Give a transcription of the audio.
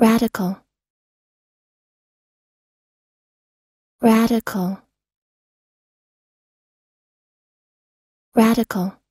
Radical. Radical. Radical.